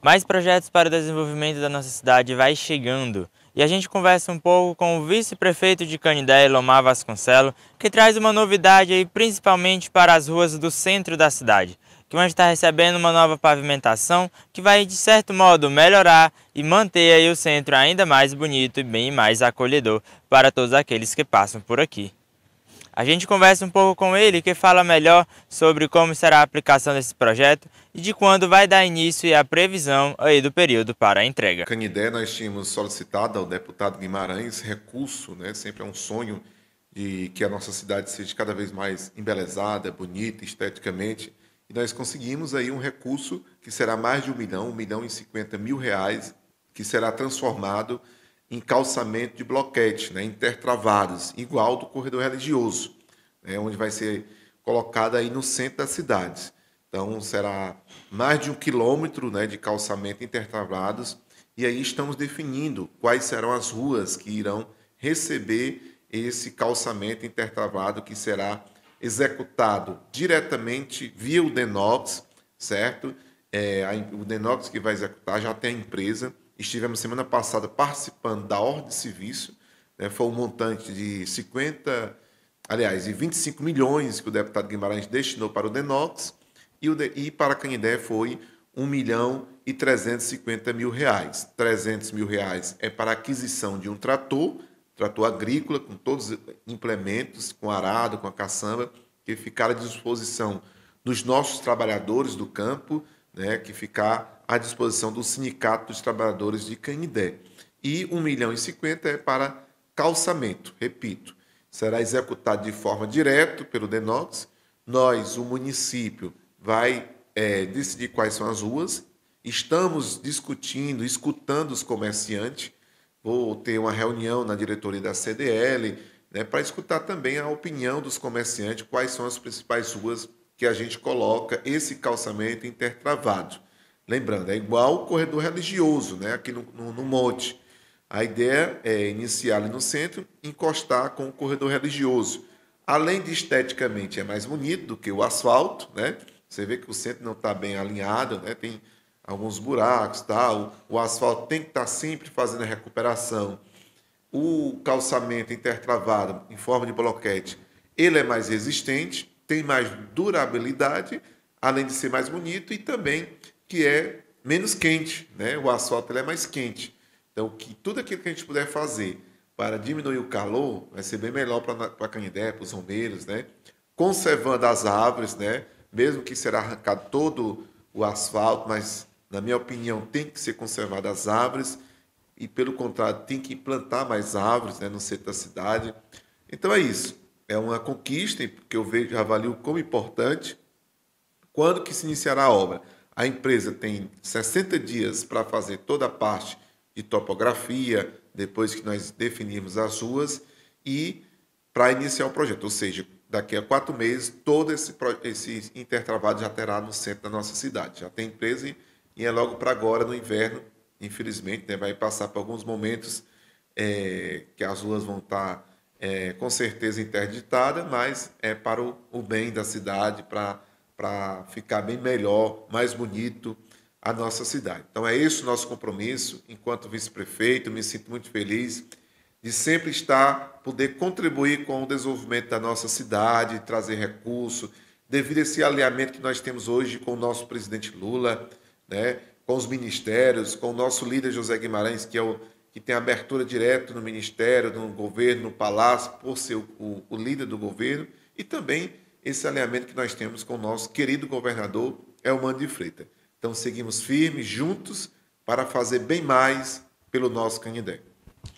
Mais projetos para o desenvolvimento da nossa cidade vai chegando e a gente conversa um pouco com o vice-prefeito de Canindé, Lomar Vasconcelo, que traz uma novidade aí principalmente para as ruas do centro da cidade, que vão estar recebendo uma nova pavimentação que vai de certo modo melhorar e manter aí o centro ainda mais bonito e bem mais acolhedor para todos aqueles que passam por aqui. A gente conversa um pouco com ele que fala melhor sobre como será a aplicação desse projeto e de quando vai dar início e a previsão aí do período para a entrega. Canidé, nós tínhamos solicitado ao deputado Guimarães recurso, né? sempre é um sonho de que a nossa cidade seja cada vez mais embelezada, bonita esteticamente. E nós conseguimos aí um recurso que será mais de um milhão, um milhão e cinquenta mil reais, que será transformado encalçamento de bloquete, né, intertravados, igual do corredor religioso, né, onde vai ser colocado aí no centro da cidade. Então, será mais de um quilômetro né, de calçamento intertravados, e aí estamos definindo quais serão as ruas que irão receber esse calçamento intertravado que será executado diretamente via o Denox, certo? É, o Denox que vai executar já tem a empresa, Estivemos semana passada participando da ordem de serviço, né? foi um montante de 50, aliás, de 25 milhões que o deputado Guimarães destinou para o Denox e, o de, e para Canindé foi 1 milhão e 350 mil reais. 300 mil reais é para aquisição de um trator, trator agrícola, com todos os implementos, com arado, com a caçamba, que ficará à disposição dos nossos trabalhadores do campo, né, que ficar à disposição do Sindicato dos Trabalhadores de Canindé. E 1 milhão e 50 é para calçamento, repito. Será executado de forma direta pelo DENOX. Nós, o município, vai é, decidir quais são as ruas. Estamos discutindo, escutando os comerciantes. Vou ter uma reunião na diretoria da CDL né, para escutar também a opinião dos comerciantes, quais são as principais ruas que a gente coloca esse calçamento intertravado. Lembrando, é igual o corredor religioso, né? aqui no, no, no monte. A ideia é iniciar ali no centro, encostar com o corredor religioso. Além de esteticamente é mais bonito do que o asfalto, né? Você vê que o centro não está bem alinhado, né? Tem alguns buracos, tal. O, asfalto tem que estar tá sempre fazendo a recuperação. O calçamento intertravado em forma de bloquete, ele é mais resistente, tem mais durabilidade, além de ser mais bonito e também que é menos quente, né? O asfalto é mais quente. Então, que tudo aquilo que a gente puder fazer para diminuir o calor vai ser bem melhor para a Canindé, para os romeiros, né? Conservando as árvores, né? Mesmo que será arrancado todo o asfalto, mas na minha opinião tem que ser conservado as árvores e pelo contrário tem que plantar mais árvores, né? No centro da cidade. Então é isso é uma conquista que eu vejo, avalio como importante. Quando que se iniciará a obra? A empresa tem 60 dias para fazer toda a parte de topografia, depois que nós definirmos as ruas, e para iniciar o projeto. Ou seja, daqui a quatro meses, todo esse, esse intertravado já terá no centro da nossa cidade. Já tem empresa e, é logo para agora, no inverno, infelizmente, né, vai passar por alguns momentos é, que as ruas vão estar tá é, com certeza interditada, mas é para o, o bem da cidade, para ficar bem melhor, mais bonito a nossa cidade. Então é isso nosso compromisso. Enquanto vice-prefeito, me sinto muito feliz de sempre estar, poder contribuir com o desenvolvimento da nossa cidade, trazer recursos, devido a esse alinhamento que nós temos hoje com o nosso presidente Lula, né, com os ministérios, com o nosso líder José Guimarães, que é o que tem abertura direta no Ministério, no governo, no Palácio, por ser o, o líder do governo, e também esse alinhamento que nós temos com o nosso querido governador, Elmano de Freitas. Então, seguimos firmes, juntos, para fazer bem mais pelo nosso candidato.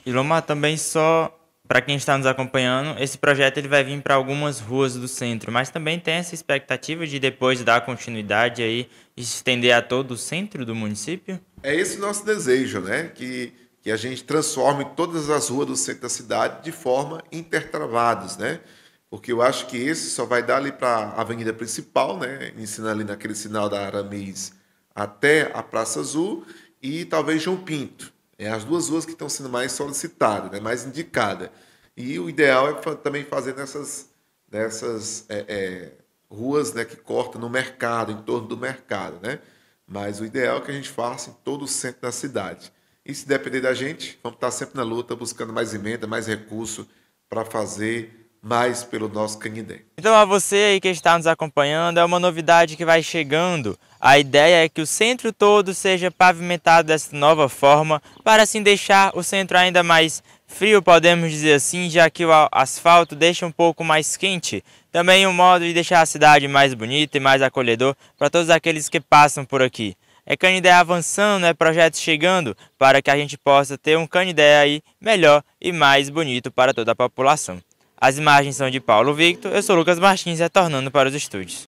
E Lomar, também só para quem está nos acompanhando, esse projeto ele vai vir para algumas ruas do centro, mas também tem essa expectativa de depois dar continuidade aí e se estender a todo o centro do município? É esse o nosso desejo, né? Que que a gente transforme todas as ruas do centro da cidade de forma intertravados, né? Porque eu acho que esse só vai dar ali para a avenida principal, né? Ensina ali naquele sinal da Aramis até a Praça Azul e talvez João Pinto. É as duas ruas que estão sendo mais solicitadas, né? mais indicadas. E o ideal é também fazer nessas, nessas é, é, ruas né, que cortam no mercado, em torno do mercado. Né? Mas o ideal é que a gente faça em todo o centro da cidade. E se depender da gente, vamos estar sempre na luta, buscando mais emenda, mais recurso para fazer mais pelo nosso Canindé. Então, a você aí que está nos acompanhando, é uma novidade que vai chegando. A ideia é que o centro todo seja pavimentado dessa nova forma, para assim deixar o centro ainda mais frio, podemos dizer assim, já que o asfalto deixa um pouco mais quente. Também um modo de deixar a cidade mais bonita e mais acolhedor para todos aqueles que passam por aqui é Canidé avançando, é projeto chegando, para que a gente possa ter um Canidé aí melhor e mais bonito para toda a população. As imagens são de Paulo Victor, eu sou Lucas Martins, retornando para os estúdios.